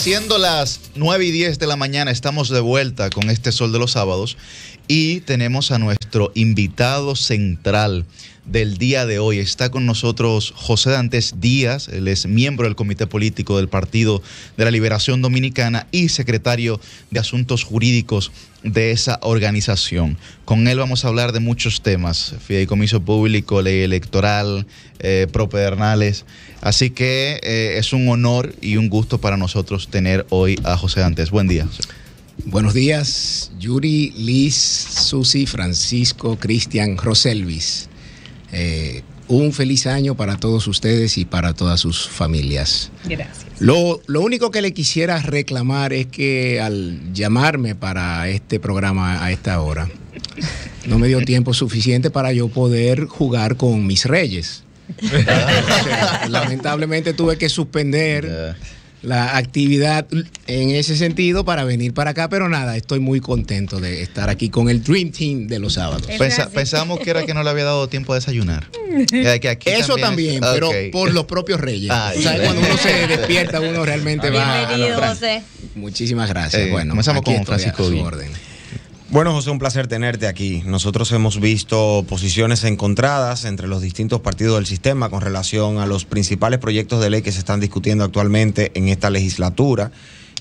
Siendo las 9 y 10 de la mañana, estamos de vuelta con este Sol de los Sábados y tenemos a nuestro invitado central del día de hoy. Está con nosotros José Dantes Díaz, él es miembro del Comité Político del Partido de la Liberación Dominicana y secretario de Asuntos Jurídicos de esa organización. Con él vamos a hablar de muchos temas, fideicomiso público, ley electoral, eh, propedernales. Así que eh, es un honor y un gusto para nosotros tener hoy a José Dantes. Buen día. Buenos días, Yuri, Liz, Susi, Francisco, Cristian, Roselvis. Eh, un feliz año para todos ustedes y para todas sus familias. Gracias. Lo, lo, único que le quisiera reclamar es que al llamarme para este programa a esta hora, no me dio tiempo suficiente para yo poder jugar con mis reyes. lamentablemente tuve que suspender la actividad en ese sentido para venir para acá, pero nada, estoy muy contento de estar aquí con el Dream Team de los sábados. pensábamos pensamos que era que no le había dado tiempo a desayunar. Eh, Eso también, pero por los propios reyes. Ah, cuando uno se despierta, uno realmente va. a Muchísimas gracias. Eh, bueno, empezamos con Francisco. A orden. Bueno, José, un placer tenerte aquí. Nosotros hemos visto posiciones encontradas entre los distintos partidos del sistema con relación a los principales proyectos de ley que se están discutiendo actualmente en esta legislatura.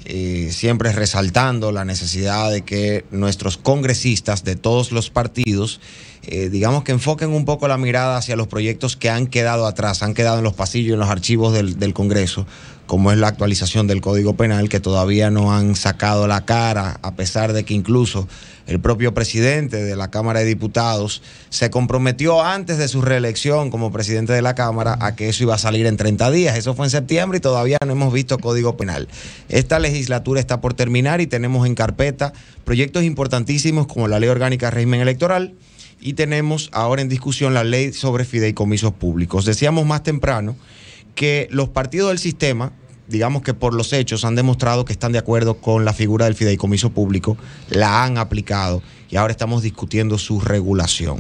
Eh, siempre resaltando la necesidad de que nuestros congresistas de todos los partidos, eh, digamos que enfoquen un poco la mirada hacia los proyectos que han quedado atrás, han quedado en los pasillos, en los archivos del Congreso, como es la actualización del Código Penal, que todavía no han sacado la cara, a pesar de que incluso el propio presidente de la Cámara de Diputados se comprometió antes de su reelección como presidente de la Cámara a que eso iba a salir en 30 días. Eso fue en septiembre y todavía no hemos visto Código Penal. Esta legislatura está por terminar y tenemos en carpeta proyectos importantísimos como la Ley Orgánica de Régimen Electoral y tenemos ahora en discusión la ley sobre fideicomisos públicos. Decíamos más temprano que los partidos del sistema digamos que por los hechos han demostrado que están de acuerdo con la figura del fideicomiso público, la han aplicado y ahora estamos discutiendo su regulación.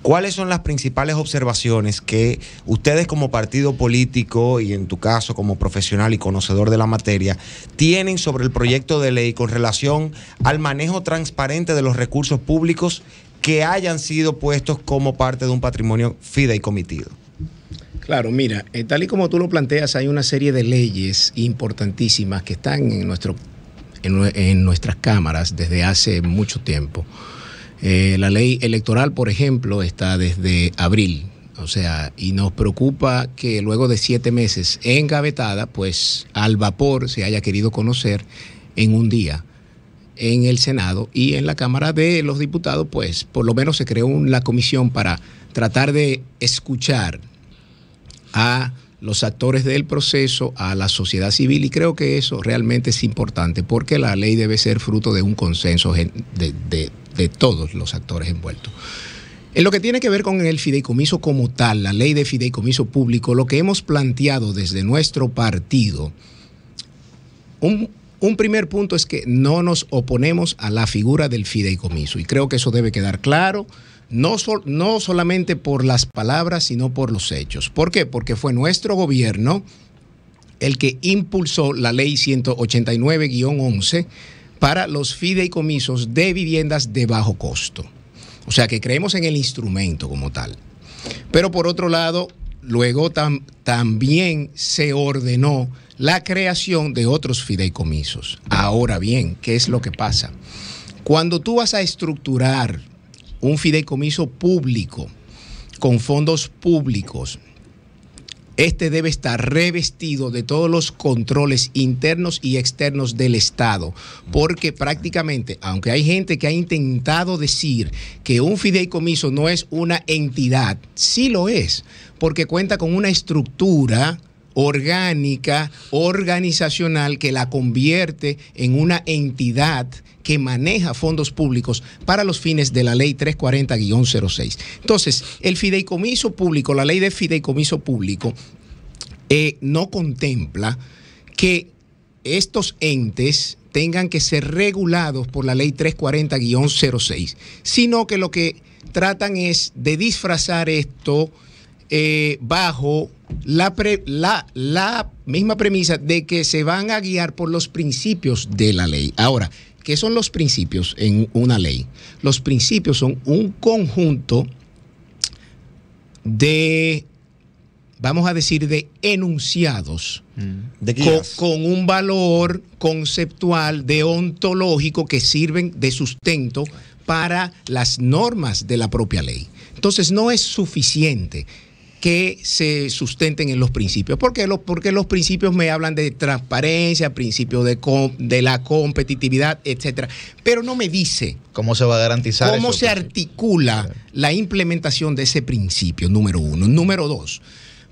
¿Cuáles son las principales observaciones que ustedes como partido político y en tu caso como profesional y conocedor de la materia tienen sobre el proyecto de ley con relación al manejo transparente de los recursos públicos que hayan sido puestos como parte de un patrimonio fideicomitido? Claro, mira, eh, tal y como tú lo planteas, hay una serie de leyes importantísimas que están en, nuestro, en, nuestras cámaras desde hace mucho tiempo. Eh, la ley electoral, por ejemplo, está desde abril, o sea, y nos preocupa que luego de siete meses engavetada, pues al vapor se haya querido conocer en un día en el Senado y en la Cámara de los Diputados, pues por lo menos se creó una comisión para tratar de escuchar a los actores del proceso, a la sociedad civil, y creo que eso realmente es importante, porque la ley debe ser fruto de un consenso de, todos los actores envueltos. En lo que tiene que ver con el fideicomiso como tal, la ley de fideicomiso público, lo que hemos planteado desde nuestro partido, un, primer punto es que no nos oponemos a la figura del fideicomiso y creo que eso debe quedar claro no, no solamente por las palabras, sino por los hechos. ¿Por qué? Porque fue nuestro gobierno el que impulsó la ley 189-11 para los fideicomisos de viviendas de bajo costo. O sea que creemos en el instrumento como tal. Pero por otro lado, luego también se ordenó la creación de otros fideicomisos. Ahora bien, ¿qué es lo que pasa? Cuando tú vas a estructurar un fideicomiso público con fondos públicos, este debe estar revestido de todos los controles internos y externos del Estado, porque prácticamente, aunque hay gente que ha intentado decir que un fideicomiso no es una entidad, sí lo es, porque cuenta con una estructura orgánica, organizacional, que la convierte en una entidad que maneja fondos públicos para los fines de la ley 340-06. Entonces, el fideicomiso público, la ley de fideicomiso público, eh, no contempla que estos entes tengan que ser regulados por la ley 340-06, sino que lo que tratan es de disfrazar esto eh, bajo la, misma premisa de que se van a guiar por los principios de la ley. Ahora, ¿qué son los principios en una ley? Los principios son un conjunto de, vamos a decir, de enunciados. Mm. ¿De con, con, un valor conceptual, deontológico, que sirven de sustento para las normas de la propia ley. Entonces no es suficiente que se sustenten en los principios. ¿Por qué? Los, porque los principios me hablan de transparencia, principios de, de la competitividad, etcétera. Pero no me dice cómo se va a garantizar. Cómo se articula la implementación de ese principio, número uno. Número dos.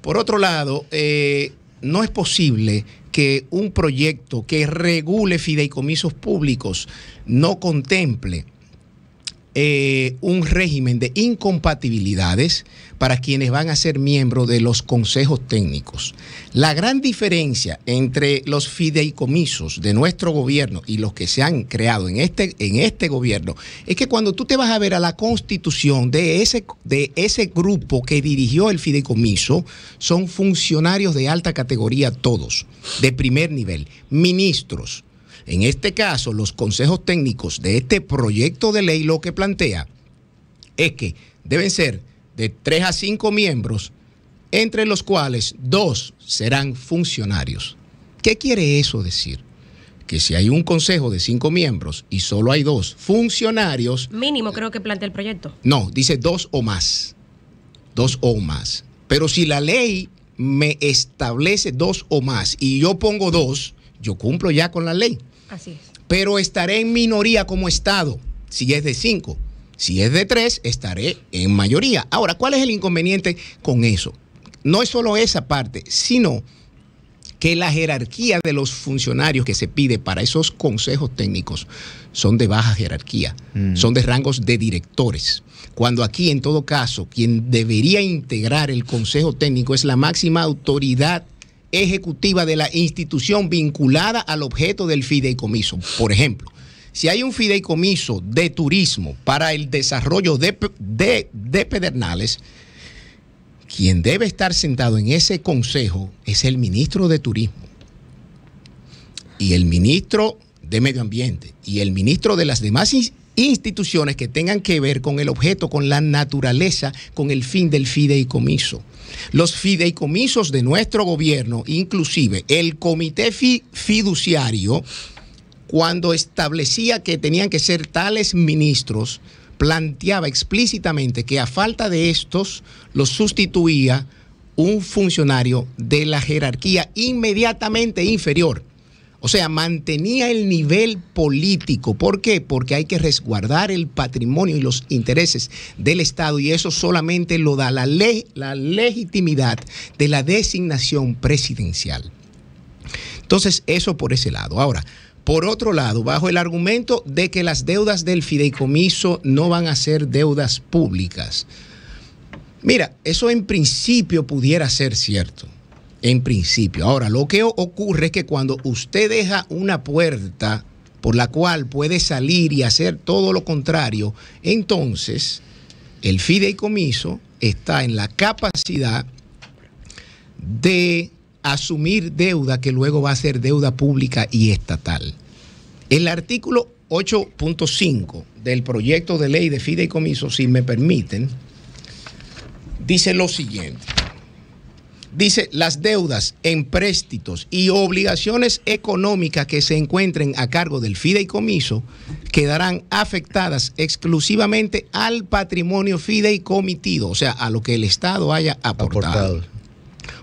Por otro lado, eh, no es posible que un proyecto que regule fideicomisos públicos no contemple eh, un régimen de incompatibilidades para quienes van a ser miembros de los consejos técnicos. La gran diferencia entre los fideicomisos de nuestro gobierno y los que se han creado en este, en este gobierno es que cuando tú te vas a ver a la constitución de ese, de ese grupo que dirigió el fideicomiso, son funcionarios de alta categoría todos, de primer nivel, ministros en este caso, los consejos técnicos de este proyecto de ley lo que plantea es que deben ser de tres a cinco miembros, entre los cuales dos serán funcionarios. ¿Qué quiere eso decir? que si hay un consejo de cinco miembros y solo hay dos funcionarios. Mínimo creo que plantea el proyecto. No, dice dos o más. Dos o más. Pero si la ley me establece dos o más y yo pongo dos, yo cumplo ya con la ley. Así es. Pero estaré en minoría como Estado, si es de cinco. Si es de tres, estaré en mayoría. Ahora, ¿cuál es el inconveniente con eso? No es solo esa parte, sino que la jerarquía de los funcionarios que se pide para esos consejos técnicos son de baja jerarquía, mm. son de rangos de directores. Cuando aquí, en todo caso, quien debería integrar el consejo técnico es la máxima autoridad ejecutiva de la institución vinculada al objeto del fideicomiso. Por ejemplo, si hay un fideicomiso de turismo para el desarrollo de, Pedernales, quien debe estar sentado en ese consejo es el ministro de Turismo y el ministro de Medio Ambiente y el ministro de las demás instituciones que tengan que ver con el objeto, con la naturaleza, con el fin del fideicomiso. Los fideicomisos de nuestro gobierno, inclusive el comité fiduciario, cuando establecía que tenían que ser tales ministros, planteaba explícitamente que a falta de estos los sustituía un funcionario de la jerarquía inmediatamente inferior. O sea, mantenía el nivel político. ¿Por qué? Porque hay que resguardar el patrimonio y los intereses del Estado y eso solamente lo da la, ley, la legitimidad de la designación presidencial. Entonces, eso por ese lado. Ahora, por otro lado, bajo el argumento de que las deudas del fideicomiso no van a ser deudas públicas. Mira, eso en principio pudiera ser cierto en principio. Ahora, lo que ocurre es que cuando usted deja una puerta por la cual puede salir y hacer todo lo contrario, entonces el fideicomiso está en la capacidad de asumir deuda que luego va a ser deuda pública y estatal. El artículo 8.5 del proyecto de ley de fideicomiso, si me permiten, dice lo siguiente. Dice, las deudas, empréstitos y obligaciones económicas que se encuentren a cargo del fideicomiso quedarán afectadas exclusivamente al patrimonio fideicomitido, o sea, a lo que el Estado haya aportado.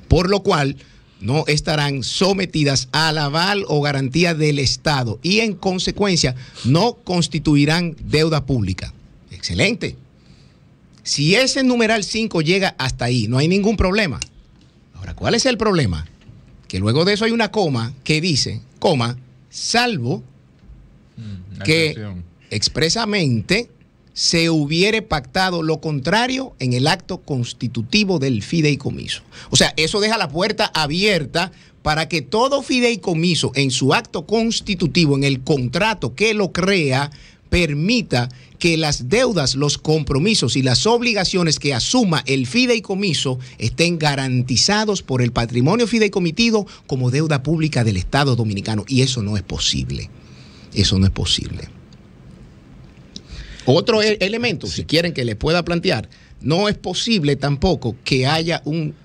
Por lo cual, no estarán sometidas al aval o garantía del Estado y en consecuencia no constituirán deuda pública. Excelente. Si ese numeral 5 llega hasta ahí, no hay ningún problema. Ahora, ¿cuál es el problema? Que luego de eso hay una coma que dice, coma, salvo mm, que expresamente se hubiere pactado lo contrario en el acto constitutivo del fideicomiso. O sea, eso deja la puerta abierta para que todo fideicomiso en su acto constitutivo, en el contrato que lo crea, permita que las deudas, los compromisos y las obligaciones que asuma el fideicomiso estén garantizados por el patrimonio fideicomitido como deuda pública del Estado dominicano. Y eso no es posible. Eso no es posible. Otro e- elemento, si quieren que les pueda plantear, no es posible tampoco que haya un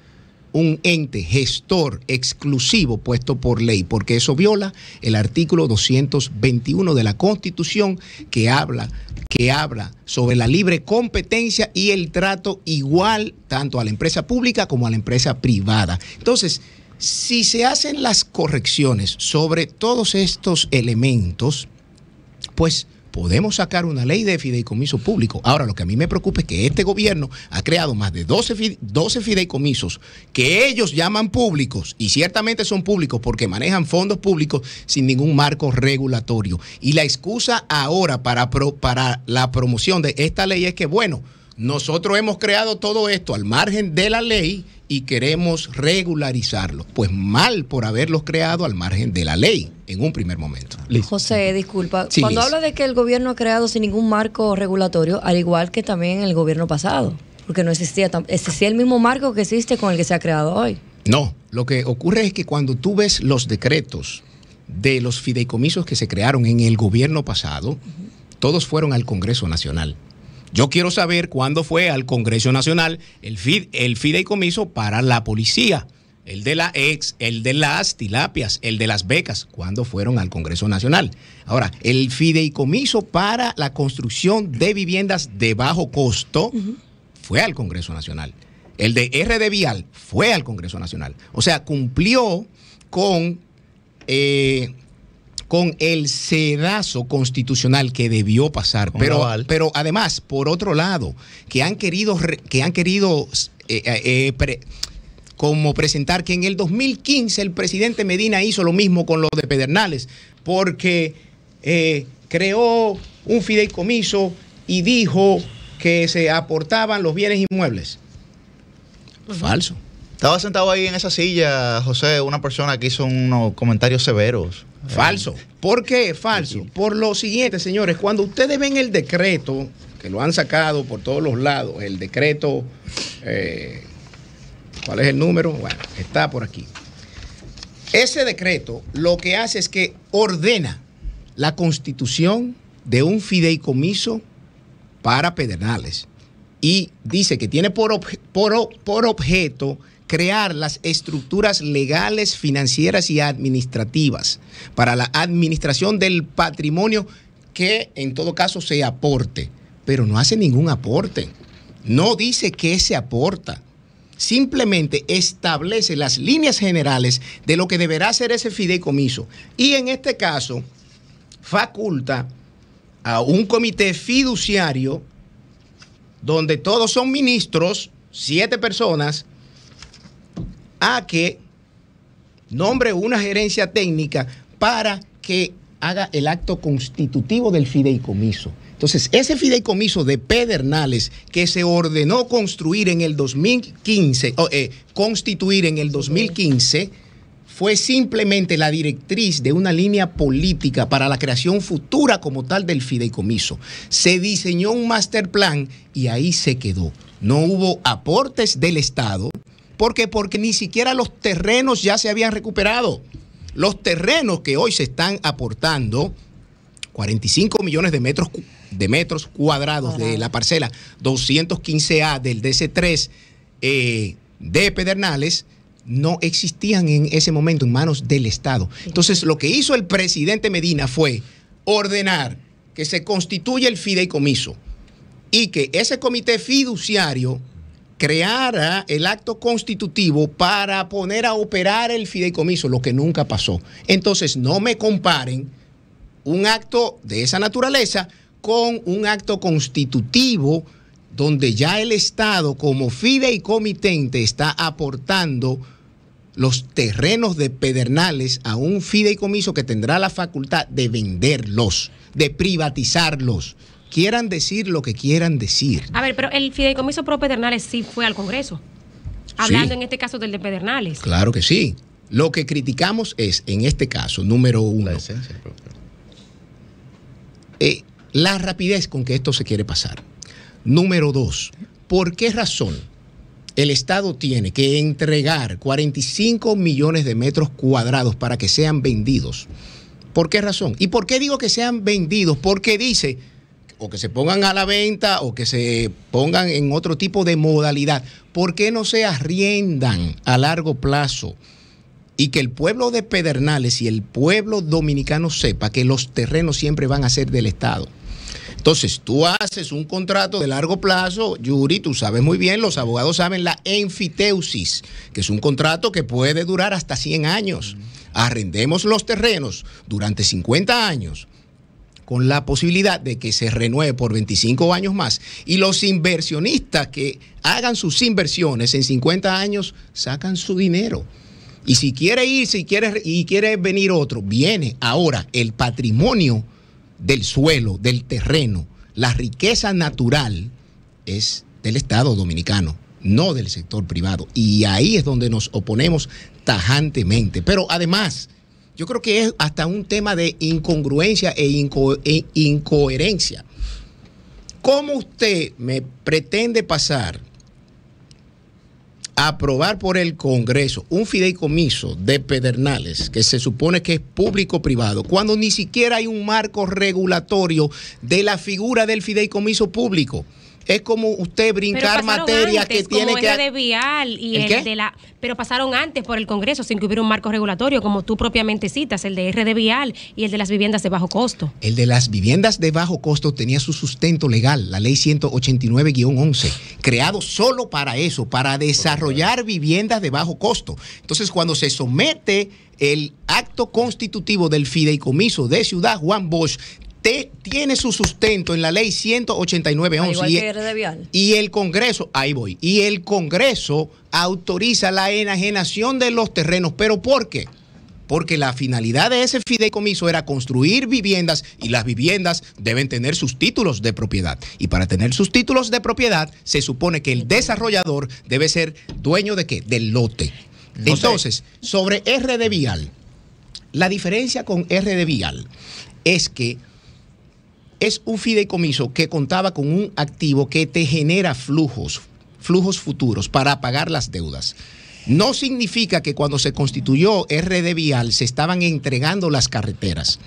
un ente gestor exclusivo puesto por ley, porque eso viola el artículo 221 de la Constitución que habla que habla sobre la libre competencia y el trato igual tanto a la empresa pública como a la empresa privada. Entonces, si se hacen las correcciones sobre todos estos elementos, pues podemos sacar una ley de fideicomiso público. Ahora, lo que a mí me preocupa es que este gobierno ha creado más de 12, 12 fideicomisos que ellos llaman públicos y ciertamente son públicos porque manejan fondos públicos sin ningún marco regulatorio. Y la excusa ahora para, para la promoción de esta ley es que, bueno, nosotros hemos creado todo esto al margen de la ley y queremos regularizarlo Pues mal por haberlos creado al margen de la ley en un primer momento. José, disculpa. Cuando hablas habla de que el gobierno ha creado sin ningún marco regulatorio, al igual que también el gobierno pasado, porque no existía, existía el mismo marco que existe con el que se ha creado hoy. No, lo que ocurre es que cuando tú ves los decretos de los fideicomisos que se crearon en el gobierno pasado, todos fueron al Congreso Nacional. Yo quiero saber cuándo fue al Congreso Nacional el, fideicomiso para la policía el de la ex, el de las tilapias, el de las becas, cuándo fueron al Congreso Nacional. Ahora, el fideicomiso para la construcción de viviendas de bajo costo fue al Congreso Nacional. El de RD Vial fue al Congreso Nacional. O sea, cumplió con eh, con el sedazo constitucional que debió pasar. Pero, pero además, por otro lado, que han querido, que han querido eh, eh, como presentar que en el 2015 el presidente Medina hizo lo mismo con los de Pedernales, porque eh, creó un fideicomiso y dijo que se aportaban los bienes inmuebles. Falso. Estaba sentado ahí en esa silla, José, una persona que hizo unos comentarios severos Falso. Eh, ¿Por qué falso? Por lo siguiente, señores, cuando ustedes ven el decreto, que lo han sacado por todos los lados, el decreto, eh, ¿cuál es el número? Bueno, está por aquí. Ese decreto lo que hace es que ordena la constitución de un fideicomiso para Pedernales y dice que tiene por, por, por objeto crear las estructuras legales, financieras y administrativas para la administración del patrimonio que en todo caso se aporte, pero no hace ningún aporte. No dice qué se aporta. Simplemente establece las líneas generales de lo que deberá ser ese fideicomiso. Y en este caso, faculta a un comité fiduciario donde todos son ministros, siete personas, a que nombre una gerencia técnica para que haga el acto constitutivo del fideicomiso. Entonces, ese fideicomiso de Pedernales que se ordenó construir en el 2015, eh, constituir en el 2015, fue simplemente la directriz de una línea política para la creación futura como tal del fideicomiso. Se diseñó un master plan y ahí se quedó. No hubo aportes del Estado, ¿Por Porque ni siquiera los terrenos ya se habían recuperado. Los terrenos que hoy se están aportando, 45 millones de metros, de metros cuadrados de la parcela 215A del DC3 eh, de Pedernales, no existían en ese momento en manos del Estado. Entonces, lo que hizo el presidente Medina fue ordenar que se constituya el fideicomiso y que ese comité fiduciario creara el acto constitutivo para poner a operar el fideicomiso, lo que nunca pasó. Entonces, no me comparen un acto de esa naturaleza con un acto constitutivo donde ya el Estado como fideicomitente está aportando los terrenos de Pedernales a un fideicomiso que tendrá la facultad de venderlos, de privatizarlos quieran decir lo que quieran decir. A ver, pero el fideicomiso pro Pedernales sí fue al Congreso, hablando en este caso del de Pedernales. Claro que sí. Lo que criticamos es, en este caso, número uno, la, eh, la rapidez con que esto se quiere pasar. Número dos, ¿por qué razón el Estado tiene que entregar 45 millones de metros cuadrados para que sean vendidos? ¿Por qué razón? ¿Y por qué digo que sean vendidos? Porque dice o que se pongan a la venta o que se pongan en otro tipo de modalidad. ¿Por qué no se arriendan a largo plazo? Y que el pueblo de Pedernales y el pueblo dominicano sepa que los terrenos siempre van a ser del Estado. Entonces, tú haces un contrato de largo plazo, Yuri, tú sabes muy bien, los abogados saben la enfiteusis, que es un contrato que puede durar hasta 100 años. Arrendemos los terrenos durante 50 años con la posibilidad de que se renueve por 25 años más. Y los inversionistas que hagan sus inversiones en 50 años sacan su dinero. Y si quiere ir, si quiere, y quiere venir otro, viene. Ahora, el patrimonio del suelo, del terreno, la riqueza natural es del Estado dominicano, no del sector privado. Y ahí es donde nos oponemos tajantemente. Pero además, yo creo que es hasta un tema de incongruencia e, e, incoherencia. ¿Cómo usted me pretende pasar a aprobar por el Congreso un fideicomiso de Pedernales que se supone que es público-privado, cuando ni siquiera hay un marco regulatorio de la figura del fideicomiso público? es como usted brincar materia que tiene que. El de vial y la. Pero pasaron antes por el Congreso sin que hubiera un marco regulatorio, como tú propiamente citas, el de RD Vial y el de las viviendas de bajo costo. El de las viviendas de bajo costo tenía su sustento legal, la ley 189-11, creado solo para eso, para desarrollar viviendas de bajo costo. Entonces, cuando se somete el acto constitutivo del fideicomiso de Ciudad Juan Bosch tiene su sustento en la ley 189.11 y, el, e y el Congreso, ahí voy, y el Congreso autoriza la enajenación de los terrenos, pero ¿por qué? porque la finalidad de ese fideicomiso era construir viviendas y las viviendas deben tener sus títulos de propiedad. Y para tener sus títulos de propiedad, se supone que el desarrollador debe ser dueño de qué? Del lote. Entonces, sobre sobre de Vial, la diferencia con R de Vial es que es un fideicomiso que contaba con un activo que te genera flujos, flujos futuros para pagar las deudas. No significa que cuando se constituyó RD Vial se estaban entregando las carreteras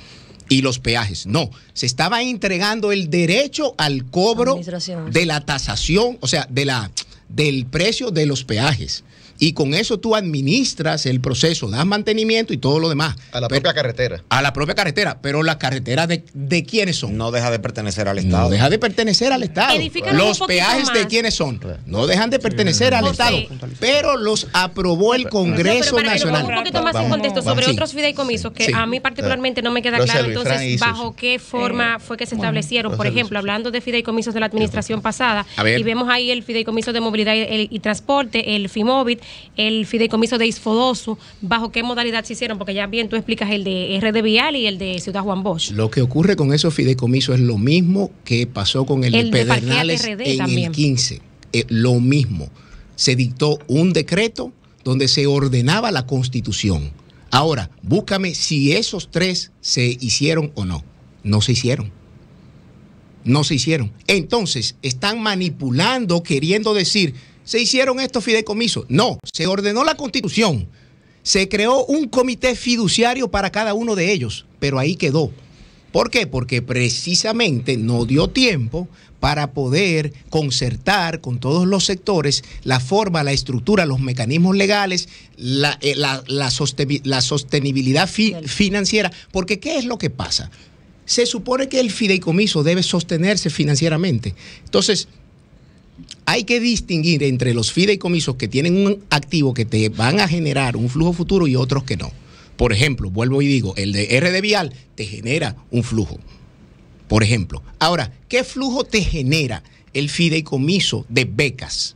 y los peajes. No, se estaba entregando el derecho al cobro de la tasación, o sea, de la, del precio de los peajes y con eso tú administras el proceso, das mantenimiento y todo lo demás. A la propia carretera. A la propia carretera, pero las carreteras de, quiénes son. No deja de pertenecer al Estado. deja de pertenecer al Estado. los peajes de quiénes son. No dejan de pertenecer al Estado, pero los aprobó el Congreso pero, Nacional. Un poquito más en contexto sobre otros fideicomisos que a mí particularmente no me queda claro entonces bajo qué forma eh, fue que se establecieron. Por ejemplo, hablando de fideicomisos de la administración pasada, y vemos ahí el fideicomiso de movilidad y, y transporte, el FIMOVIT, el fideicomiso de Isfodoso, bajo qué modalidad se hicieron, porque ya bien tú explicas el de RD Vial y el de Ciudad Juan Bosch. Lo que ocurre con esos fideicomisos es lo mismo que pasó con el, de Pedernales en el 15, eh, lo mismo. Se dictó un decreto donde se ordenaba la constitución. Ahora, búscame si esos tres se hicieron o no. No se hicieron. No se hicieron. Entonces, están manipulando, queriendo decir, se hicieron estos fideicomisos. No, se ordenó la constitución. Se creó un comité fiduciario para cada uno de ellos, pero ahí quedó. ¿Por qué? Porque precisamente no dio tiempo para poder concertar con todos los sectores la forma, la estructura, los mecanismos legales, la, eh, la, sostenibilidad financiera. Porque ¿qué es lo que pasa? Se supone que el fideicomiso debe sostenerse financieramente. Entonces, hay que distinguir entre los fideicomisos que tienen un activo que te van a generar un flujo futuro y otros que no. Por ejemplo, vuelvo y digo, el de RD Vial te genera un flujo. Por ejemplo, ahora, ¿qué flujo te genera el fideicomiso de becas?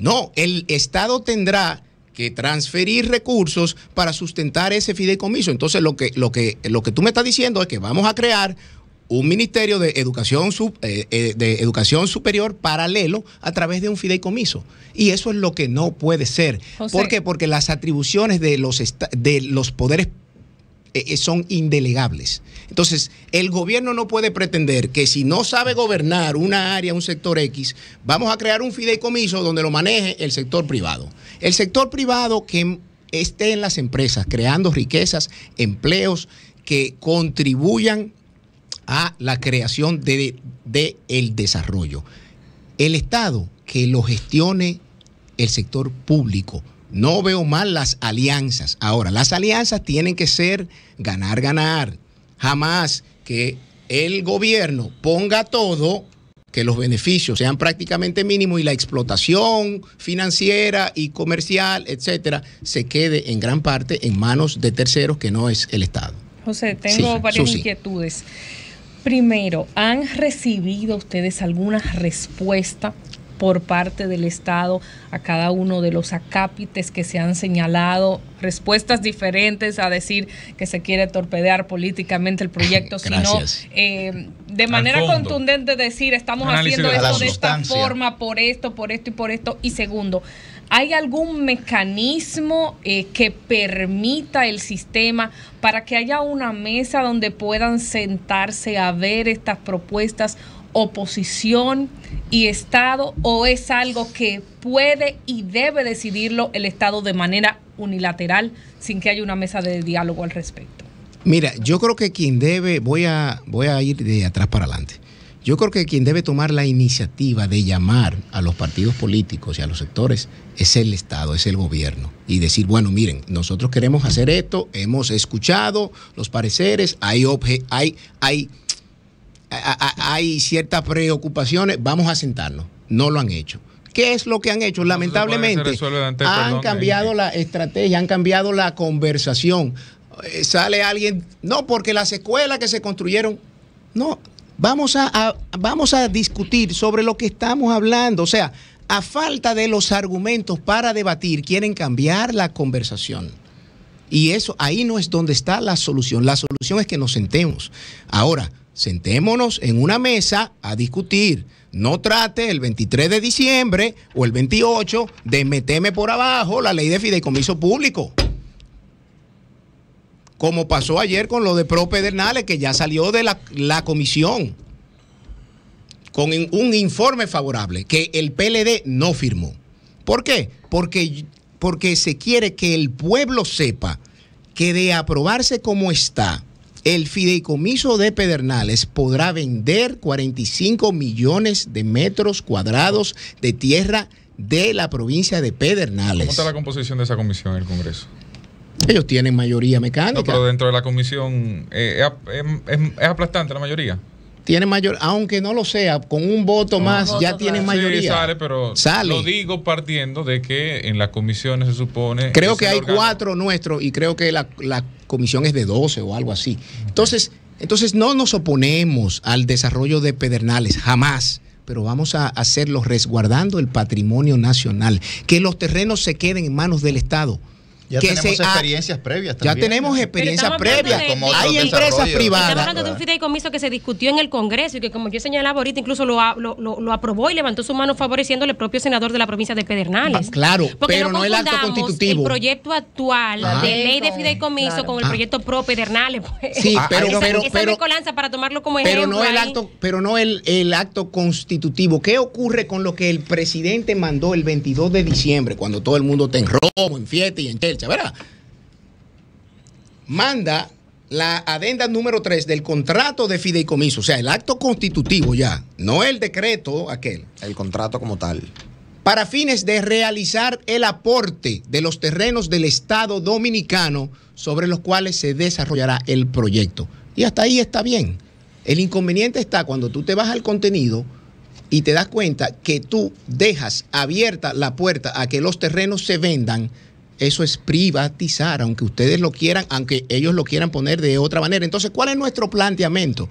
No, el Estado tendrá que transferir recursos para sustentar ese fideicomiso. Entonces, lo que, lo que, lo que tú me estás diciendo es que vamos a crear un ministerio de educación, eh, eh, de educación superior paralelo a través de un fideicomiso. Y eso es lo que no puede ser. ¿Por qué? Porque las atribuciones de los, de los poderes eh, son indelegables. Entonces, el gobierno no puede pretender que si no sabe gobernar una área, un sector X, vamos a crear un fideicomiso donde lo maneje el sector privado. El sector privado que esté en las empresas creando riquezas, empleos que contribuyan a la creación de, el desarrollo. El Estado que lo gestione el sector público. No veo mal las alianzas. Ahora, las alianzas tienen que ser ganar, ganar. Jamás que el gobierno ponga todo, que los beneficios sean prácticamente mínimos y la explotación financiera y comercial, etcétera, se quede en gran parte en manos de terceros que no es el Estado. José, tengo varias inquietudes. Primero, ¿han recibido ustedes alguna respuesta por parte del Estado a cada uno de los acápites que se han señalado, respuestas diferentes a decir que se quiere torpedear políticamente el proyecto, sino eh, de manera contundente decir estamos haciendo esto de esta forma, por esto, por esto y por esto. Y segundo, ¿Hay algún mecanismo eh, que permita el sistema para que haya una mesa donde puedan sentarse a ver estas propuestas, oposición y Estado? ¿O es algo que puede y debe decidirlo el Estado de manera unilateral sin que haya una mesa de diálogo al respecto? Mira, yo creo que quien debe, voy a, voy a ir de atrás para adelante. Yo creo que quien debe tomar la iniciativa de llamar a los partidos políticos y a los sectores es el Estado, es el gobierno. Y decir, bueno, miren, nosotros queremos hacer esto, hemos escuchado los pareceres, hay, obje, hay, hay, hay ciertas preocupaciones, vamos a sentarnos. No lo han hecho. ¿Qué es lo que han hecho? Lamentablemente, han cambiado la estrategia, han cambiado la conversación. Eh, sale alguien, no, porque las escuelas que se construyeron, no, Vamos a, vamos a discutir sobre lo que estamos hablando. O sea, a falta de los argumentos para debatir, quieren cambiar la conversación. Y eso ahí no es donde está la solución. La solución es que nos sentemos. Ahora, sentémonos en una mesa a discutir. No trate el 23 de diciembre o el 28 de meterme por abajo la ley de fideicomiso público como pasó ayer con lo de Pro Pedernales, que ya salió de la, comisión con un informe favorable que el PLD no firmó. ¿Por qué? Porque, porque se quiere que el pueblo sepa que de aprobarse como está, el fideicomiso de Pedernales podrá vender 45 millones de metros cuadrados de tierra de la provincia de Pedernales. ¿Cómo está la composición de esa comisión en el Congreso? Ellos tienen mayoría mecánica. pero dentro de la comisión eh, es, aplastante la mayoría. Tiene mayor, aunque no lo sea, con un voto más ya tienen mayoría. pero lo digo partiendo de que en las comisiones se supone. Creo que, hay cuatro nuestros y creo que la, comisión es de 12 o algo así. Entonces, entonces no nos oponemos al desarrollo de Pedernales, jamás pero vamos a hacerlo resguardando el patrimonio nacional, que los terrenos se queden en manos del Estado. Ya tenemos ah, experiencias previas Ya tenemos experiencias previas. como hay empresas privadas. Estamos hablando de un fideicomiso que se discutió en el Congreso y que, como yo señalaba ahorita, incluso lo, lo, aprobó y levantó su mano favoreciendo al propio senador de la provincia de Pedernales. Ah, claro, pero no, el acto constitutivo. El proyecto actual de ley de fideicomiso con el ah. proyecto pro Pedernales. Pues. Sí, pero, pero, para tomarlo como No el acto, pero no el, el acto constitutivo. ¿Qué ocurre con lo que el presidente mandó el 22 de diciembre, cuando todo el mundo está en robo, en fiesta y en chel? Manda la adenda número 3 del contrato de fideicomiso, o sea, el acto constitutivo ya, no el decreto aquel. El contrato como tal. Para fines de realizar el aporte de los terrenos del Estado dominicano sobre los cuales se desarrollará el proyecto. Y hasta ahí está bien. El inconveniente está cuando tú te vas al contenido y te das cuenta que tú dejas abierta la puerta a que los terrenos se vendan eso es privatizar, aunque ustedes lo quieran, aunque ellos lo quieran poner de otra manera. Entonces, ¿cuál es nuestro planteamiento?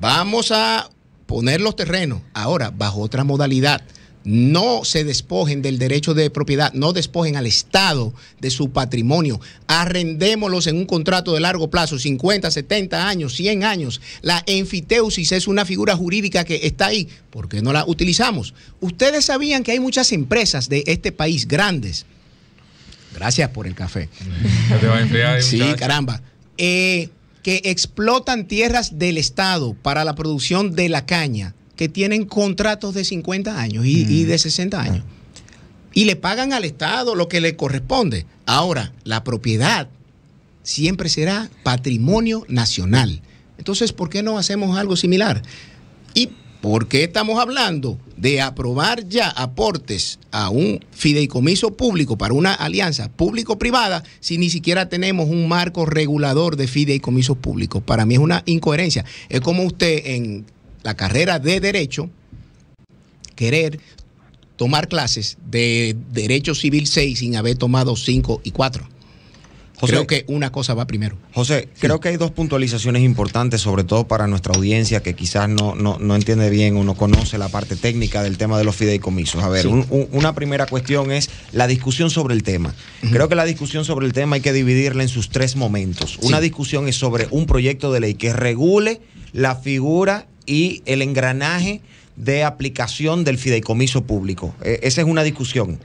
Vamos a poner los terrenos ahora bajo otra modalidad no se despojen del derecho de propiedad, no despojen al Estado de su patrimonio. Arrendémoslos en un contrato de largo plazo, 50, 70 años, 100 años. La enfiteusis es una figura jurídica que está ahí. ¿Por qué no la utilizamos? Ustedes sabían que hay muchas empresas de este país grandes Gracias por el café. Te va a enfriar, sí, caramba. Eh, que explotan tierras del Estado para la producción de la caña, que tienen contratos de 50 años y, y de 60 mm. ah. años. Y le pagan al Estado lo que le corresponde. Ahora, la propiedad siempre será patrimonio nacional. Entonces, ¿por qué no hacemos algo similar? Y ¿Por qué estamos hablando de aprobar ya aportes a un fideicomiso público para una alianza público-privada si ni siquiera tenemos un marco regulador de fideicomisos públicos. Para mí es una incoherencia. Es como usted en la carrera de derecho querer tomar clases de derecho civil 6 sin haber tomado 5 y 4 creo que una cosa va primero. José, creo que hay dos puntualizaciones importantes, sobre todo para nuestra audiencia que quizás no, no, entiende bien o no conoce la parte técnica del tema de los fideicomisos. A ver, una primera cuestión es la discusión sobre el tema. Creo que la discusión sobre el tema hay que dividirla en sus tres momentos. Una discusión es sobre un proyecto de ley que regule la figura y el engranaje de aplicación del fideicomiso público. E, esa es una discusión.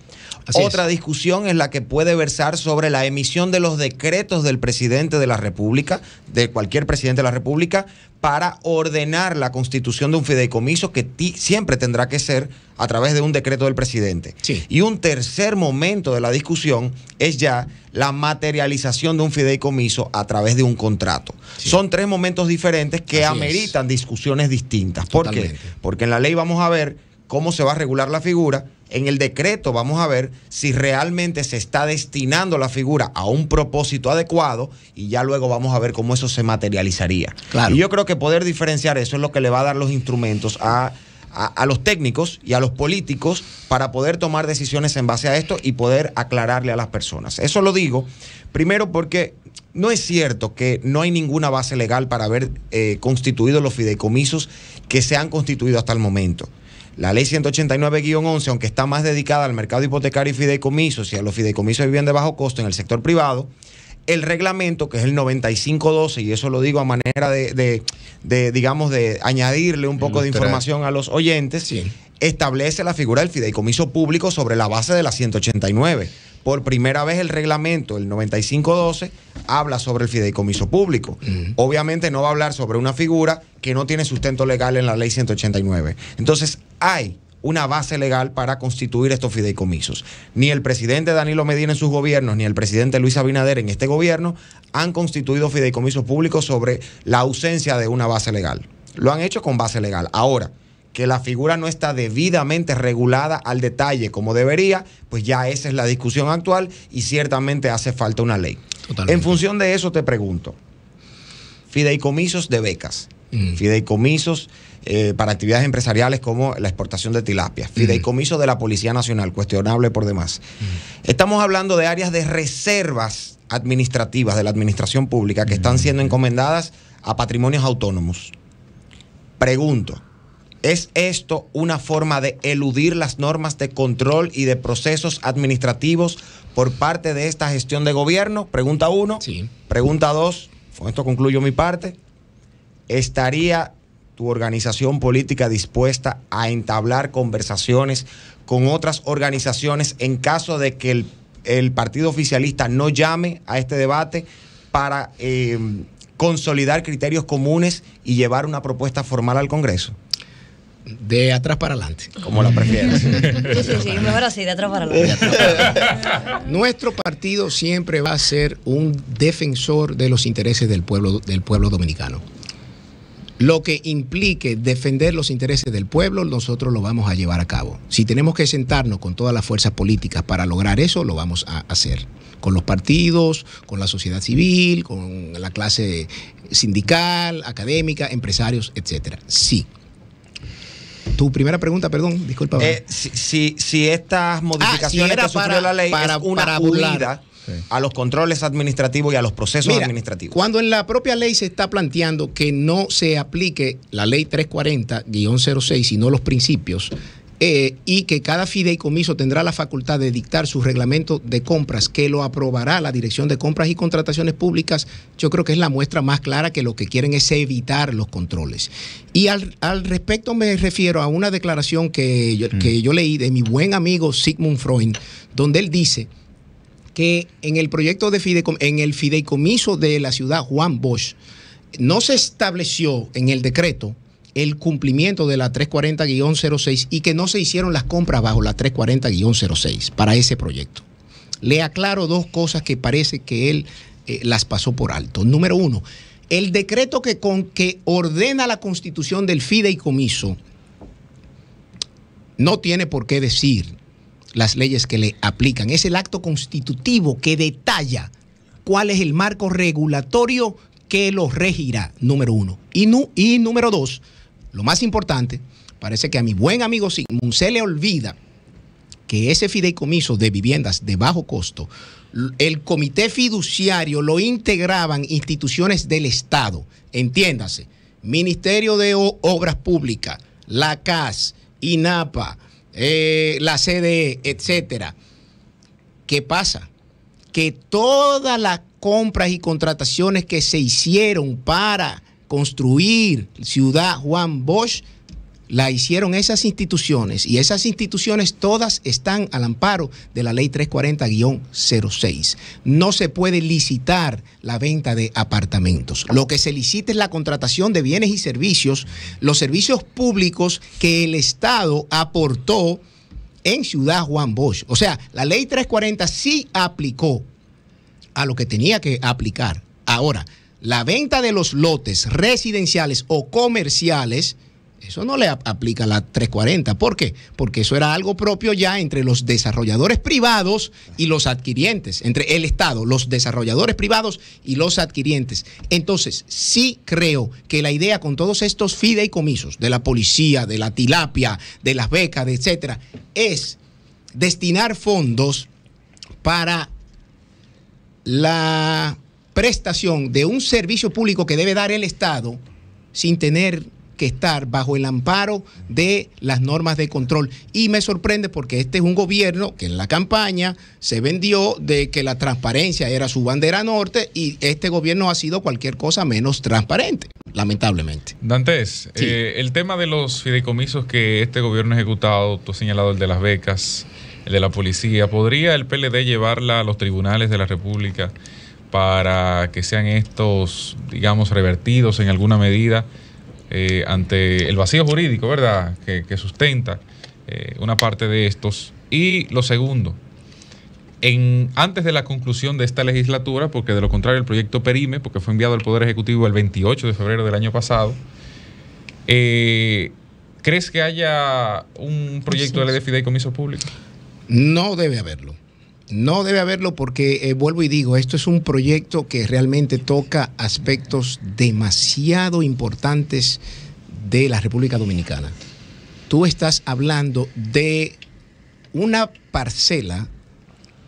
Otra discusión es la que puede versar sobre la emisión de los decretos del presidente de la República, de cualquier presidente de la República, para ordenar la constitución de un fideicomiso que siempre tendrá que ser a través de un decreto del presidente. Y un tercer momento de la discusión es ya la materialización de un fideicomiso a través de un contrato. Son tres momentos diferentes que ameritan discusiones distintas. ¿Por qué? Porque en la ley vamos a ver cómo se va a regular la figura. En el decreto vamos a ver si realmente se está destinando la figura a un propósito adecuado y ya luego vamos a ver cómo eso se materializaría. Claro. Y yo creo que poder diferenciar eso es lo que le va a dar los instrumentos a, los técnicos y a los políticos para poder tomar decisiones en base a esto y poder aclararle a las personas. Eso lo digo primero porque no es cierto que no hay ninguna base legal para haber eh, constituido los fideicomisos que se han constituido hasta el momento. La ley 189-11, aunque está más dedicada al mercado hipotecario y fideicomisos y a los fideicomisos de de bajo costo en el sector privado, el reglamento, que es el 95-12, y eso lo digo a manera de, de, digamos, de añadirle un poco de información a los oyentes, establece la figura del fideicomiso público sobre la base de la 189 por primera vez el reglamento, el 9512, habla sobre el fideicomiso público. Obviamente no va a hablar sobre una figura que no tiene sustento legal en la ley 189. Entonces, hay una base legal para constituir estos fideicomisos. Ni el presidente Danilo Medina en sus gobiernos, ni el presidente Luis Abinader en este gobierno han constituido fideicomisos públicos sobre la ausencia de una base legal. Lo han hecho con base legal. Ahora, que la figura no está debidamente regulada al detalle como debería, pues ya esa es la discusión actual y ciertamente hace falta una ley. En función de eso te pregunto, fideicomisos de becas, mm. fideicomisos eh, para actividades empresariales como la exportación de tilapias, mm. fideicomisos de la Policía Nacional, cuestionable por demás. Mm. Estamos hablando de áreas de reservas administrativas de la administración pública que están siendo encomendadas a patrimonios autónomos. Pregunto, ¿Es esto una forma de eludir las normas de control y de procesos administrativos por parte de esta gestión de gobierno? Pregunta uno. Pregunta dos. Con esto concluyo mi parte. ¿Estaría tu organización política dispuesta a entablar conversaciones con otras organizaciones en caso de que el, partido oficialista no llame a este debate para eh, consolidar criterios comunes y llevar una propuesta formal al Congreso? de atrás para adelante. Como la prefieras. sí, sí, sí, mejor así, de atrás para adelante. Nuestro partido siempre va a ser un defensor de los intereses del pueblo, del pueblo dominicano. Lo que implique defender los intereses del pueblo, nosotros lo vamos a llevar a cabo. Si tenemos que sentarnos con todas las fuerzas políticas para lograr eso, lo vamos a hacer. Con los partidos, con la sociedad civil, con la clase sindical, académica, empresarios, etcétera. Sí tu primera pregunta, perdón, disculpa. Eh, si, estas ah, modificaciones que para, la ley para, es una para a los controles administrativos y a los procesos administrativos. Cuando en la propia ley se está planteando que no se aplique la ley 340-06, sino los principios, eh, y que cada fideicomiso tendrá la facultad de dictar su reglamento de compras, que lo aprobará la Dirección de Compras y Contrataciones Públicas, yo creo que es la muestra más clara que lo que quieren es evitar los controles. Y al, respecto me refiero a una declaración que yo, mm. que yo leí de mi buen amigo Sigmund Freud, donde él dice que en el proyecto de en el fideicomiso de la ciudad Juan Bosch, no se estableció en el decreto el cumplimiento de la 340-06 y que no se hicieron las compras bajo la 340-06 para ese proyecto. Le aclaro dos cosas que parece que él eh, las pasó por alto. Número uno, el decreto que, que ordena la constitución del fideicomiso no tiene por qué decir las leyes que le aplican. Es el acto constitutivo que detalla cuál es el marco regulatorio que los regirá, número uno. y número dos, lo más importante, parece que a mi buen amigo Sigmund se le olvida que ese fideicomiso de viviendas de bajo costo, el comité fiduciario lo integraban instituciones del Estado, entiéndase, Ministerio de Obras Públicas, la CAS, INAPA, eh, la CDE, etcétera. ¿Qué pasa? Que todas las compras y contrataciones que se hicieron para construir Ciudad Juan Bosch la hicieron esas instituciones y esas instituciones todas están al amparo de la ley 340-06. No se puede licitar la venta de apartamentos. Lo que se licita es la contratación de bienes y servicios, los servicios públicos que el Estado aportó en Ciudad Juan Bosch. O sea, la ley 340 sí aplicó a lo que tenía que aplicar. Ahora, la venta de los lotes residenciales o comerciales, eso no le aplica la 340. ¿Por qué? Porque eso era algo propio ya entre los desarrolladores privados y los adquirientes, entre el Estado, los desarrolladores privados y los adquirientes. Entonces, sí creo que la idea con todos estos fideicomisos de la policía, de la tilapia, de las becas, etc., etcétera, es destinar fondos para la prestación de un servicio público que debe dar el Estado sin tener que estar bajo el amparo de las normas de control. Y me sorprende porque este es un gobierno que en la campaña se vendió de que la transparencia era su bandera norte y este gobierno ha sido cualquier cosa menos transparente, lamentablemente. Dantes, eh, el tema de los fideicomisos que este gobierno ha ejecutado, tú has señalado el de las becas, el de la policía, ¿podría el PLD llevarla a los tribunales de la República? para que sean estos, digamos, revertidos en alguna medida eh, ante el vacío jurídico, ¿verdad?, que, sustenta eh, una parte de estos. Y lo segundo, en, antes de la conclusión de esta legislatura, porque de lo contrario el proyecto perime, porque fue enviado al Poder Ejecutivo el 28 de febrero del año pasado, eh, ¿crees que haya un proyecto de ley de fideicomiso público? No debe haberlo. No debe haberlo porque eh, vuelvo y digo, esto es un proyecto que realmente toca aspectos demasiado importantes de la República Dominicana. Tú estás hablando de una parcela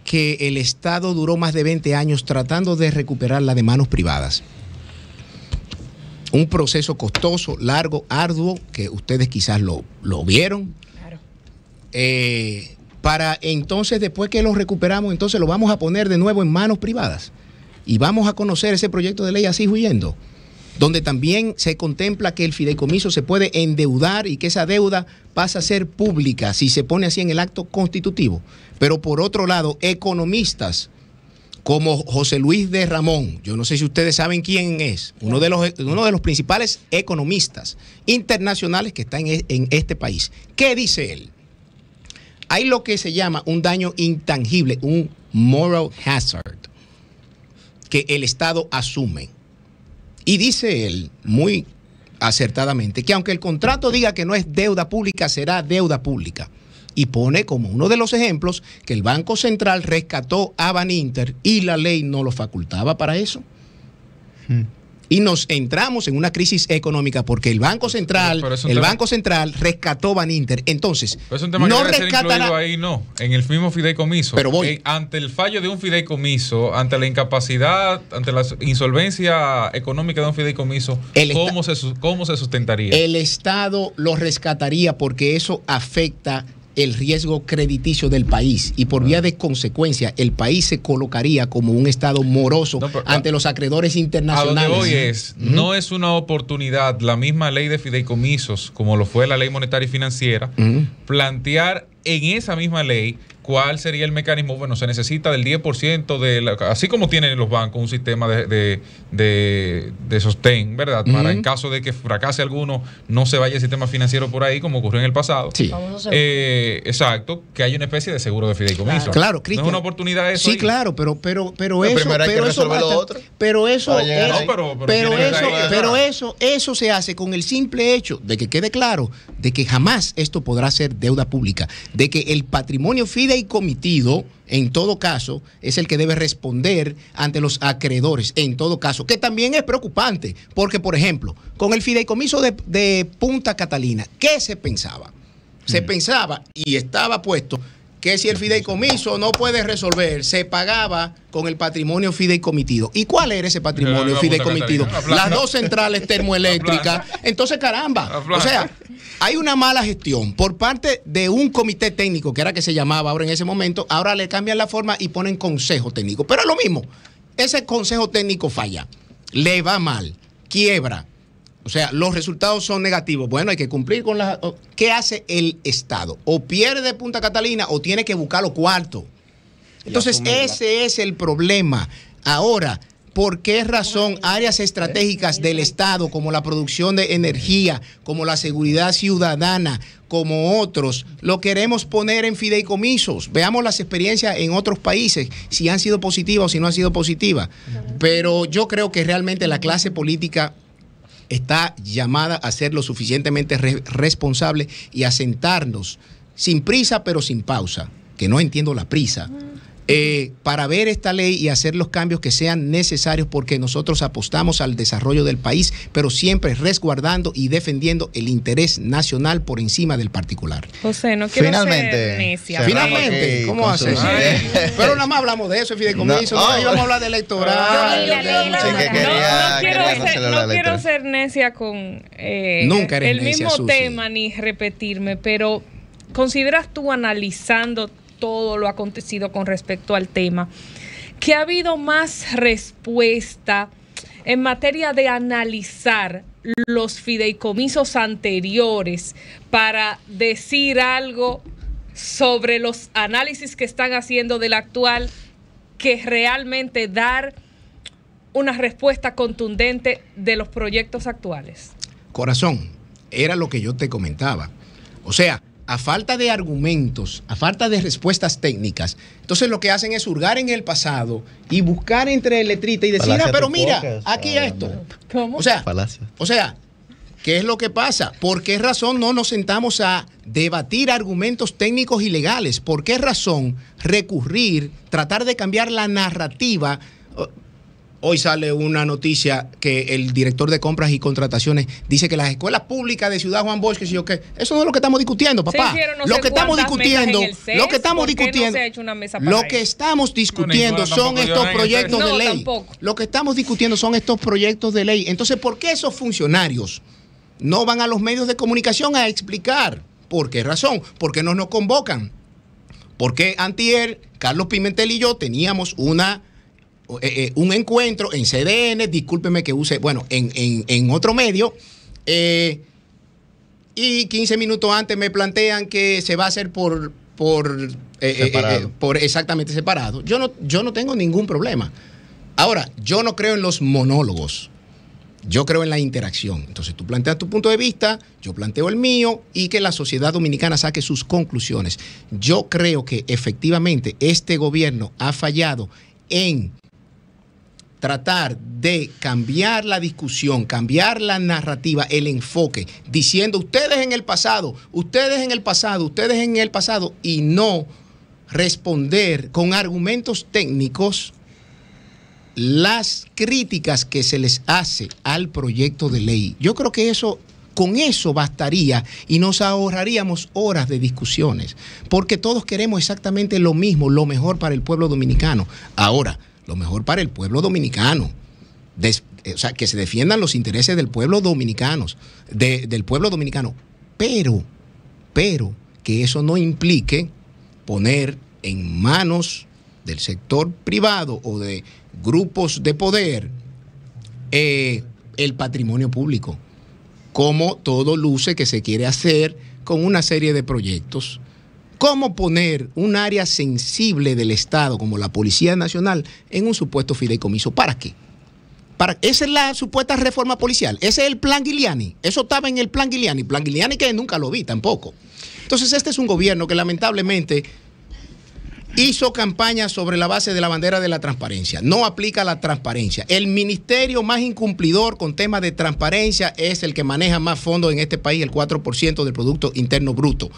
que el Estado duró más de 20 años tratando de recuperarla de manos privadas. Un proceso costoso, largo, arduo, que ustedes quizás lo, lo vieron. Claro. Eh, para entonces después que lo recuperamos, entonces lo vamos a poner de nuevo en manos privadas y vamos a conocer ese proyecto de ley así huyendo, donde también se contempla que el fideicomiso se puede endeudar y que esa deuda pasa a ser pública si se pone así en el acto constitutivo. Pero por otro lado, economistas como José Luis de Ramón, yo no sé si ustedes saben quién es, uno de los, uno de los principales economistas internacionales que está en, e, en este país. ¿Qué dice él? Hay lo que se llama un daño intangible, un moral hazard, que el Estado asume. Y dice él, muy acertadamente, que aunque el contrato diga que no es deuda pública, será deuda pública y pone como uno de los ejemplos que el Banco Central rescató a Baninter y la ley no lo facultaba para eso. Hmm y nos entramos en una crisis económica porque el Banco Central, el Banco Central rescató Baninter. Entonces, no rescatará ahí no, en el mismo fideicomiso. Pero eh, ante el fallo de un fideicomiso, ante la incapacidad, ante la insolvencia económica de un fideicomiso, ¿cómo, se, ¿cómo se sustentaría? El Estado lo rescataría porque eso afecta el riesgo crediticio del país y por vía de consecuencia el país se colocaría como un estado moroso ante ah, los acreedores internacionales. hoy es, no es una oportunidad la misma ley de fideicomisos como lo fue la ley monetaria y financiera, plantear en esa misma ley ¿Cuál sería el mecanismo? Bueno, se necesita del 10% de así como tienen los bancos un sistema de, sostén, ¿verdad? Para en caso de que fracase alguno, no se vaya el sistema financiero por ahí, como ocurrió en el pasado. Sí. Eh, exacto, que hay una especie de seguro de fideicomiso. Claro, claro Cristian. es una oportunidad eso. Sí, claro, pero, pero, pero eso. Pero, eso, otro, pero eso, pero, eso, eso, eso se hace con el simple hecho de que quede claro de que jamás esto podrá ser deuda pública, de que el patrimonio fideicomiso y comitido, en todo caso, es el que debe responder ante los acreedores, en todo caso, que también es preocupante, porque, por ejemplo, con el fideicomiso de, Punta Catalina, ¿qué se pensaba? Se mm. pensaba y estaba puesto que si el fideicomiso no puede resolver, se pagaba con el patrimonio fideicomitido. ¿Y cuál era ese patrimonio eh, fideicomitido? Las dos centrales termoeléctricas. Entonces, caramba. O sea, hay una mala gestión por parte de un comité técnico, que era que se llamaba ahora en ese momento, ahora le cambian la forma y ponen consejo técnico. Pero es lo mismo, ese consejo técnico falla, le va mal, quiebra, o sea, los resultados son negativos. Bueno, hay que cumplir con las... ¿Qué hace el Estado? O pierde Punta Catalina o tiene que buscar lo cuarto. Entonces, ese es el problema. Ahora, ¿por qué razón áreas estratégicas del Estado, como la producción de energía, como la seguridad ciudadana, como otros, lo queremos poner en fideicomisos? Veamos las experiencias en otros países, si han sido positivas o si no han sido positivas. Pero yo creo que realmente la clase política está llamada a ser lo suficientemente responsable y a sentarnos sin prisa pero sin pausa, que no entiendo la prisa. Eh, para ver esta ley y hacer los cambios que sean necesarios porque nosotros apostamos al desarrollo del país, pero siempre resguardando y defendiendo el interés nacional por encima del particular. José, no quiero ser necia. Finalmente, ¿cómo haces? pero nada más hablamos de eso, fideicomiso, no, oh. a hablar de electoral. No, quiero, ser, necia con eh, el mismo tema ni repetirme, pero ¿consideras tú analizando todo lo acontecido con respecto al tema, que ha habido más respuesta en materia de analizar los fideicomisos anteriores para decir algo sobre los análisis que están haciendo del actual que realmente dar una respuesta contundente de los proyectos actuales. Corazón, era lo que yo te comentaba. O sea, a falta de argumentos, a falta de respuestas técnicas, entonces lo que hacen es hurgar en el pasado y buscar entre letritas y decir, ah, pero mira, aquí ah, esto. O sea, o sea, ¿qué es lo que pasa? ¿Por qué razón no nos sentamos a debatir argumentos técnicos y legales? ¿Por qué razón recurrir, tratar de cambiar la narrativa? Hoy sale una noticia que el director de compras y contrataciones dice que las escuelas públicas de Ciudad Juan Bosch, que eso no es lo que estamos discutiendo, papá. lo, que estamos discutiendo, lo que estamos discutiendo, lo que estamos discutiendo, son estos proyectos de ley. Lo que estamos discutiendo son estos proyectos de ley. Entonces, ¿por qué esos funcionarios no van a los medios de comunicación a explicar? ¿Por qué razón? ¿Por qué no nos convocan? Porque antier Carlos Pimentel y yo teníamos una eh, eh, un encuentro en CDN, discúlpeme que use, bueno, en, otro medio, eh, y 15 minutos antes me plantean que se va a hacer por, por, por exactamente separado. Yo no, yo no tengo ningún problema. Ahora, yo no creo en los monólogos. Yo creo en la interacción. Entonces tú planteas tu punto de vista, yo planteo el mío y que la sociedad dominicana saque sus conclusiones. Yo creo que efectivamente este gobierno ha fallado en tratar de cambiar la discusión, cambiar la narrativa, el enfoque, diciendo ustedes en el pasado, ustedes en el pasado, ustedes en el pasado, y no responder con argumentos técnicos las críticas que se les hace al proyecto de ley. Yo creo que eso con eso bastaría y nos ahorraríamos horas de discusiones, porque todos queremos exactamente lo mismo, lo mejor para el pueblo dominicano. Ahora, lo mejor para el pueblo dominicano. Eh, o sea, que se defiendan los intereses del pueblo dominicano, del pueblo dominicano. Pero, pero, que eso no implique poner en manos del sector privado o de grupos de poder eh, el patrimonio público, como todo luce que se quiere hacer con una serie de proyectos cómo poner un área sensible del Estado, como la Policía Nacional, en un supuesto fideicomiso. ¿Para qué? Para, esa es la supuesta reforma policial. Ese es el plan Guiliani. Eso estaba en el plan Guiliani. Plan Guiliani que nunca lo vi tampoco. Entonces, este es un gobierno que lamentablemente hizo campaña sobre la base de la bandera de la transparencia. No aplica la transparencia. El ministerio más incumplidor con temas de transparencia es el que maneja más fondos en este país, el 4% del Producto Interno Bruto.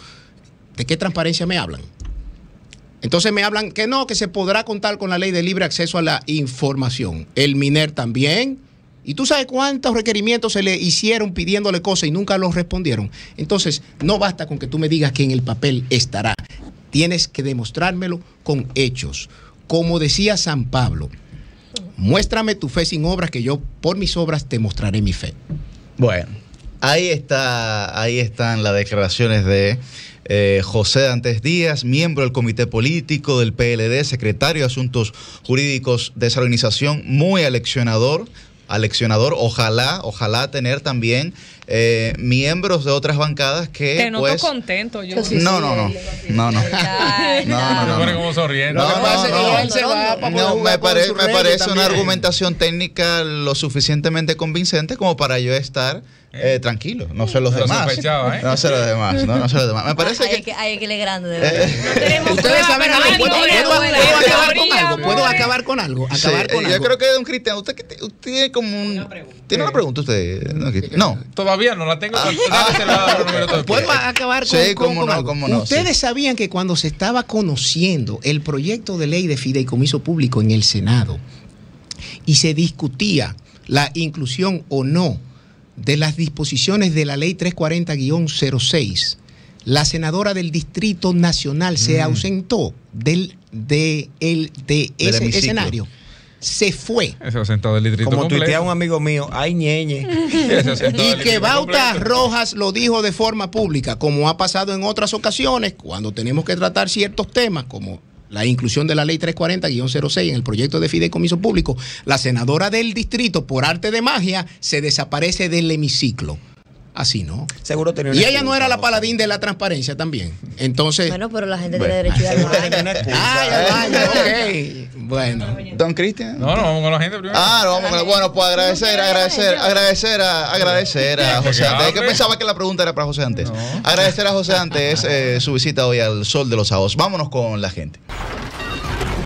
¿De qué transparencia me hablan? Entonces me hablan que no, que se podrá contar con la ley de libre acceso a la información. El MINER también. Y tú sabes cuántos requerimientos se le hicieron pidiéndole cosas y nunca los respondieron. Entonces, no basta con que tú me digas que en el papel estará. Tienes que demostrármelo con hechos. Como decía San Pablo, muéstrame tu fe sin obras, que yo por mis obras te mostraré mi fe. Bueno, ahí, está, ahí están las declaraciones de eh, José Dantes Díaz, miembro del Comité Político del PLD, secretario de Asuntos Jurídicos de esa organización, muy aleccionador, aleccionador. Ojalá, ojalá tener también eh, miembros de otras bancadas que. Te noto pues, contento, yo. No, no, no. No, no. No, no. no, me parece una argumentación técnica lo suficientemente convincente como para yo estar. Eh, tranquilo, no sé los demás. ¿eh? No sé los demás, no, no sé los demás. Me parece Ay, que. Hay que le grande, eh, eh, Ustedes saben ¿Puedo, puedo, acabar con algo. Puedo acabar con algo. yo creo que, don Cristian, usted, usted tiene como un. ¿Tiene una pregunta usted? No. Todavía no la tengo. puedo acabar con, sí, no, Ustedes sabían que cuando se estaba conociendo el proyecto de ley de fideicomiso público en el Senado y se discutía la inclusión o no de las disposiciones de la ley 340-06, la senadora del Distrito Nacional se mm. ausentó del, de, de ese escenario se fue. Se ausentó del distrito. Como tuitea un amigo mío, ay ñeñe. y que bautas Rojas lo dijo de forma pública, como ha pasado en otras ocasiones, cuando tenemos que tratar ciertos temas, como la inclusión de la ley 340-06 en el proyecto de fideicomiso público, la senadora del distrito, por arte de magia, se desaparece del hemiciclo. Así no. Seguro tenía Y ella no era la paladín de la transparencia también. Entonces. Bueno, pero la gente tiene derecho a ir al baño. ok. Bueno. Don Cristian. No, no, vamos con la gente primero. Ah, no, vamos con la Bueno, pues agradecer, agradecer, agradecer a, agradecer a José Antes. Es que pensaba que la pregunta era para José Antes. Agradecer a José Antes eh, su visita hoy al Sol de los Saos. Vámonos con la gente.